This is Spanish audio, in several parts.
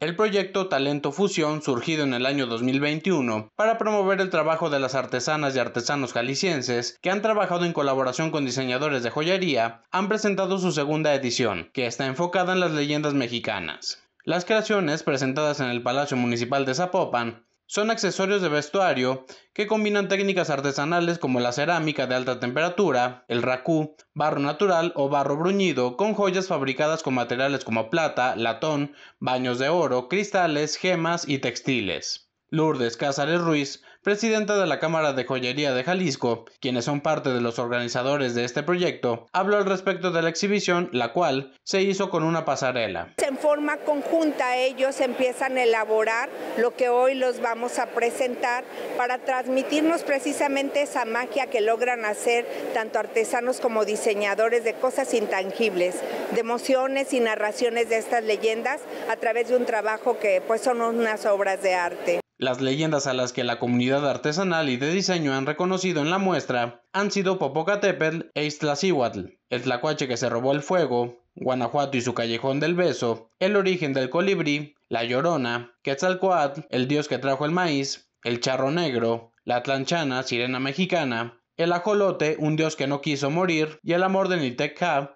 El proyecto Talento Fusión, surgido en el año 2021 para promover el trabajo de las artesanas y artesanos jaliscienses que han trabajado en colaboración con diseñadores de joyería, han presentado su segunda edición, que está enfocada en las leyendas mexicanas. Las creaciones presentadas en el Palacio Municipal de Zapopan son accesorios de vestuario que combinan técnicas artesanales como la cerámica de alta temperatura, el racú, barro natural o barro bruñido, con joyas fabricadas con materiales como plata, latón, baños de oro, cristales, gemas y textiles. Lourdes Casares Ruiz, presidenta de la Cámara de Joyería de Jalisco, quienes son parte de los organizadores de este proyecto, habló al respecto de la exhibición, la cual se hizo con una pasarela. En forma conjunta ellos empiezan a elaborar lo que hoy los vamos a presentar para transmitirnos precisamente esa magia que logran hacer tanto artesanos como diseñadores de cosas intangibles, de emociones y narraciones de estas leyendas a través de un trabajo que pues son unas obras de arte. Las leyendas a las que la comunidad artesanal y de diseño han reconocido en la muestra han sido Popocatépetl e Iztaccíhuatl, el tlacuache que se robó el fuego, Guanajuato y su callejón del beso, el origen del colibrí, la llorona, Quetzalcoatl, el dios que trajo el maíz, el charro negro, la tlanchana, sirena mexicana, el ajolote, un dios que no quiso morir, y el amor de Nitecca,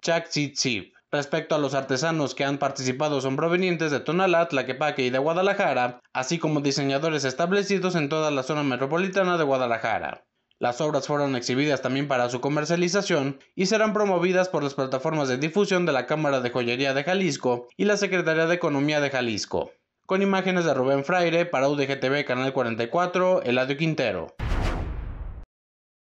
Respecto a los artesanos que han participado son provenientes de Tonalá, Tlaquepaque y de Guadalajara, así como diseñadores establecidos en toda la zona metropolitana de Guadalajara. Las obras fueron exhibidas también para su comercialización y serán promovidas por las plataformas de difusión de la Cámara de Joyería de Jalisco y la Secretaría de Economía de Jalisco. Con imágenes de Rubén Fraire para UDGTV Canal 44, Eladio Quintero.